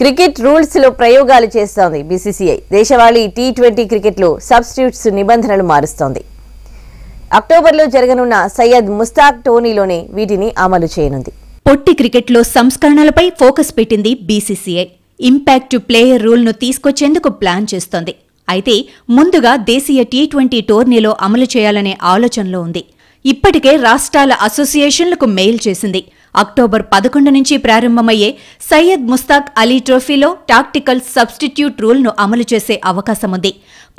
cricket రూల్స్లో ప్రయోగాలు చేస్తోంది BCCI దేశవాళీ టీ ట్వంటీ లో సబ్స్టిట్యూట్స్ నిబంధనలు మారుస్తోంది అక్టోబర్లో జరగనున్న సయ్యద్ ముస్తాక్ టోనీలోనే వీటిని అమలు చేయనుంది పొట్టి క్రికెట్లో సంస్కరణలపై ఫోకస్ పెట్టింది బీసీసీఐ ఇంపాక్ట్ ప్లేయర్ రూల్ను తీసుకొచ్చేందుకు ప్లాన్ చేస్తోంది అయితే ముందుగా దేశీయ టీ ట్వంటీ టోర్నీలో అమలు చేయాలనే ఆలోచనలో ఉంది ఇప్పటికే రాష్ట్రాల అసోసియేషన్లకు మెయిల్ చేసింది అక్టోబర్ పదకొండు నుంచి ప్రారంభమయ్యే సయ్యద్ ముస్తాక్ అలీ ట్రోఫీలో టాక్టికల్ సబ్స్టిట్యూట్ రూల్ను అమలు చేసే అవకాశముంది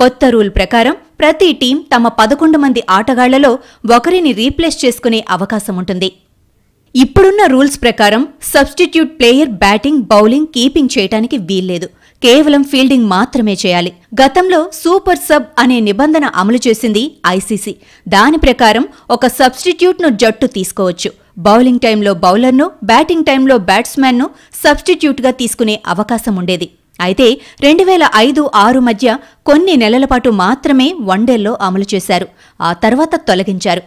కొత్త రూల్ ప్రకారం ప్రతి టీం తమ పదకొండు మంది ఆటగాళ్లలో ఒకరిని రీప్లేస్ చేసుకునే అవకాశం ఉంటుంది ఇప్పుడున్న రూల్స్ ప్రకారం substitute player batting bowling keeping చేయటానికి వీల్లేదు కేవలం ఫీల్డింగ్ మాత్రమే చేయాలి గతంలో సూపర్ సబ్ అనే నిబంధన అమలు చేసింది ఐసీసీ దాని ప్రకారం ఒక సబ్స్టిట్యూట్ను జట్టు తీసుకోవచ్చు బౌలింగ్ టైంలో బౌలర్ను బ్యాటింగ్ టైంలో బ్యాట్స్మెన్ను సబ్స్టిట్యూట్గా తీసుకునే అవకాశం ఉండేది అయితే రెండు వేల ఐదు ఆరు మధ్య కొన్ని నెలల పాటు మాత్రమే వన్డేల్లో అమలు చేశారు ఆ తర్వాత తొలగించారు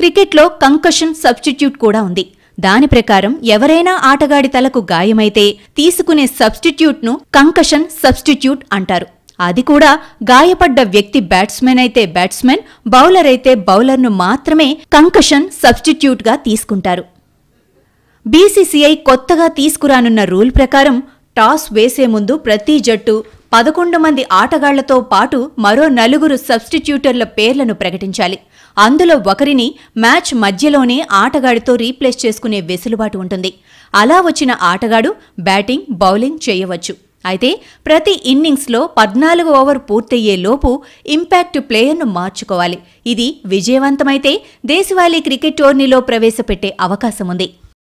క్రికెట్లో కంకషన్ సబ్స్టిట్యూట్ కూడా ఉంది దాని ప్రకారం ఎవరైనా ఆటగాడి తలకు గాయమైతే తీసుకునే సబ్స్టిట్యూట్ను కంకషన్ సబ్స్టిట్యూట్ అంటారు అది కూడా గాయపడ్డ వ్యక్తి బ్యాట్స్మెన్ అయితే బ్యాట్స్మెన్ బౌలర్ అయితే బౌలర్ను మాత్రమే కంకషన్ సబ్స్టిట్యూట్గా తీసుకుంటారు బీసీసీఐ కొత్తగా తీసుకురానున్న రూల్ ప్రకారం టాస్ వేసే ముందు ప్రతి జట్టు పదకొండు మంది ఆటగాళ్లతో పాటు మరో నలుగురు సబ్స్టిట్యూటర్ల పేర్లను ప్రకటించాలి అందులో ఒకరిని మ్యాచ్ మధ్యలోనే ఆటగాడితో రీప్లేస్ చేసుకునే వెసులుబాటు ఉంటుంది అలా వచ్చిన ఆటగాడు బ్యాటింగ్ బౌలింగ్ చేయవచ్చు అయితే ప్రతి ఇన్నింగ్స్లో పద్నాలుగు ఓవర్ పూర్తయ్యే లోపు ఇంపాక్ట్ ప్లేయర్ను మార్చుకోవాలి ఇది విజయవంతమైతే దేశవాళీ క్రికెట్ టోర్నీలో ప్రవేశపెట్టే అవకాశం ఉంది